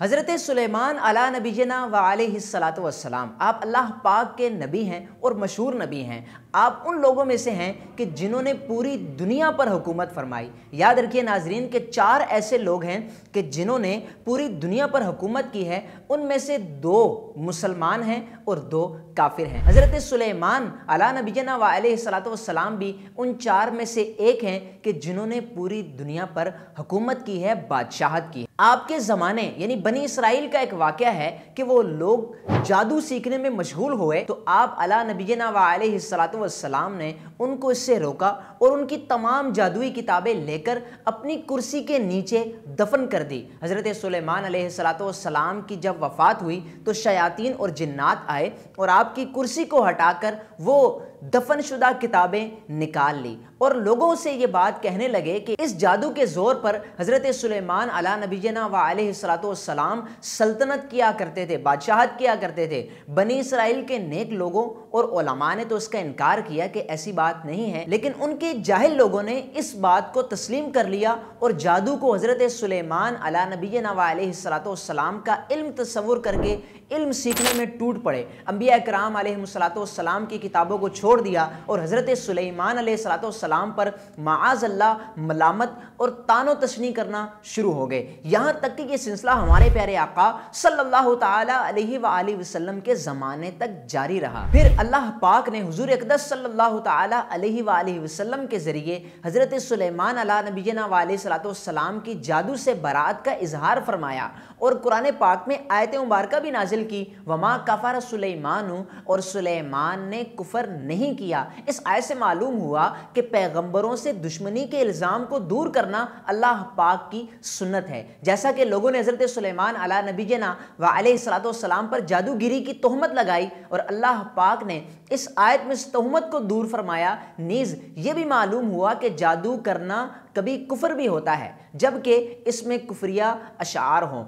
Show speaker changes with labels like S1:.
S1: हज़रत सुलेमान अला वाल व वसलाम आप अल्लाह पाक के नबी हैं और मशहूर नबी हैं आप उन लोगों में से हैं कि जिन्होंने पूरी दुनिया पर हुकूमत फरमाई याद रखिए नाजरीन के चार ऐसे लोग हैं कि जिन्होंने पूरी दुनिया पर हुकूमत की है उनमें से दो मुसलमान हैं और दो काफिर हैं हज़रत सुलेमान अला नबीना वसलाम भी उन चार में से एक हैं कि जिन्होंने पूरी दुनिया पर हुकूमत की है बादशाहत की आपके ज़माने यानी बनी इसराइल का एक वाक्य है कि वो लोग जादू सीखने में मशगूल हुए तो आप अला नबीना वसलाम ने उनको इससे रोका और उनकी तमाम जादुई किताबें लेकर अपनी कुर्सी के नीचे दफन कर दी हज़रत सुलेमान सलाम की जब वफ़ात हुई तो शयातीन और जन्ात आए और आपकी कुर्सी को हटाकर वो दफन शुदा किताबें निकाल ली और लोगों से ये बात कहने लगे कि इस जादू के ज़ोर पर हज़रत सलेमान अला नबीना वसलाम सलाम सल्तनत किया करते थे बादशाहत किया करते थे बनी इसराइल के नेक लोगों और ओलमा ने तो इसका इनकार किया कि ऐसी बात नहीं है लेकिन उनके जाहिल लोगों ने इस बात को तस्लीम कर लिया और जादू को हज़रत सुलेमान अला नबी नवासलाम का इल्म तस्वुर करके इल्म सीखने में टूट पड़े अम्बिया कराम सलाम की किताबों को छोड़ दिया और हज़रत सुलेमान सलाम पर माज़ल्ला मलामत और तानो तशनी करना शुरू हो गए यहाँ तक कि ये सिलसिला हमारे हमारे प्यारे आका सल्लल्लाहु ताला अलैहि व आलि वसल्लम के ज़माने तक जारी रहा फिर अल्लाह पाक ने हुजूर अकदस सल्लल्लाहु ताला अलैहि व आलि वसल्लम के ज़रिए हज़रत सुलेमान अला नबीना सलाम की जादू से बरात का इजहार फरमाया और कुरान पाक में आयत मुबारक भी नाजिल की वमा कफर सुलेमान और सुलेमान ने कुफर नहीं किया इस आयत से मालूम हुआ कि पैगंबरों से दुश्मनी के इल्ज़ाम को दूर करना अल्लाह पाक की सुन्नत है जैसा कि लोगों ने हज़रत सुलेमान रहमान अला नबीजना व सलाम पर जादूगिरी की तहमत लगाई और अल्लाह पाक ने इस आयत में इस तहमत को दूर फरमाया नीज़ ये भी मालूम हुआ कि जादू करना कभी कुफर भी होता है जबकि इसमें कुफरिया अशार हों